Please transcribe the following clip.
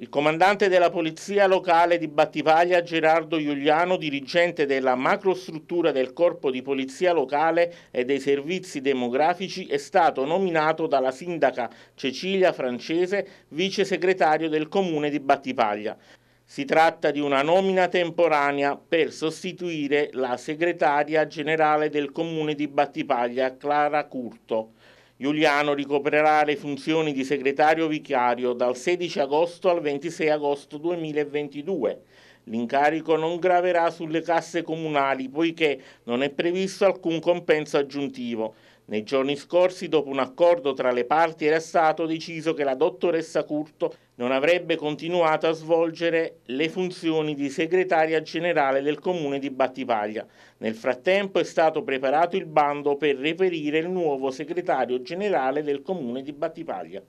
Il comandante della Polizia Locale di Battivaglia, Gerardo Giuliano, dirigente della macrostruttura del Corpo di Polizia Locale e dei Servizi Demografici, è stato nominato dalla sindaca Cecilia Francese vice segretario del comune di Battipaglia. Si tratta di una nomina temporanea per sostituire la segretaria generale del comune di Battipaglia, Clara Curto. Giuliano ricoprerà le funzioni di segretario vicario dal 16 agosto al 26 agosto 2022. L'incarico non graverà sulle casse comunali poiché non è previsto alcun compenso aggiuntivo. Nei giorni scorsi, dopo un accordo tra le parti, era stato deciso che la dottoressa Curto non avrebbe continuato a svolgere le funzioni di segretaria generale del comune di Battipaglia. Nel frattempo è stato preparato il bando per reperire il nuovo segretario generale del comune di Battipaglia.